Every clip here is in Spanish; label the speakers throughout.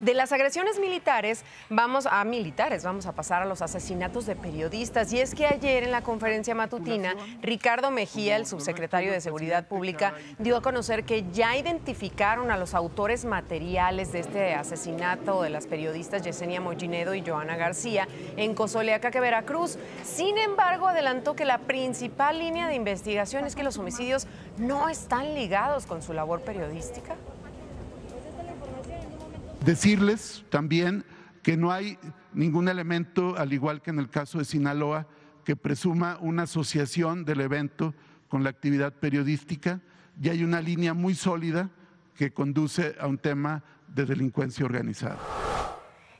Speaker 1: De las agresiones militares vamos a militares, vamos a pasar a los asesinatos de periodistas. Y es que ayer en la conferencia matutina, Ricardo Mejía, el subsecretario de Seguridad Pública, dio a conocer que ya identificaron a los autores materiales de este asesinato de las periodistas Yesenia Mollinedo y Joana García en Cozoleacaque, Veracruz. Sin embargo, adelantó que la principal línea de investigación es que los homicidios no están ligados con su labor periodística.
Speaker 2: Decirles también que no hay ningún elemento, al igual que en el caso de Sinaloa, que presuma una asociación del evento con la actividad periodística y hay una línea muy sólida que conduce a un tema de delincuencia organizada.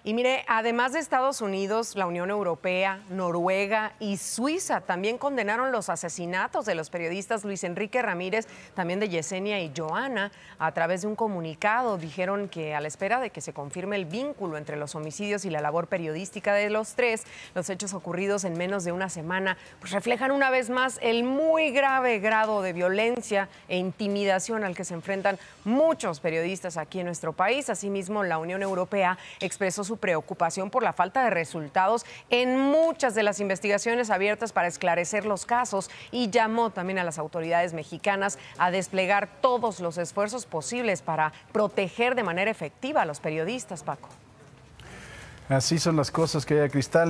Speaker 1: Y mire, además de Estados Unidos, la Unión Europea, Noruega y Suiza también condenaron los asesinatos de los periodistas Luis Enrique Ramírez, también de Yesenia y Joana, a través de un comunicado. Dijeron que a la espera de que se confirme el vínculo entre los homicidios y la labor periodística de los tres, los hechos ocurridos en menos de una semana pues, reflejan una vez más el muy grave grado de violencia e intimidación al que se enfrentan muchos periodistas aquí en nuestro país. Asimismo, la Unión Europea expresó su preocupación por la falta de resultados en muchas de las investigaciones abiertas para esclarecer los casos y llamó también a las autoridades mexicanas a desplegar todos los esfuerzos posibles para proteger de manera efectiva a los periodistas, Paco.
Speaker 2: Así son las cosas que hay a cristal.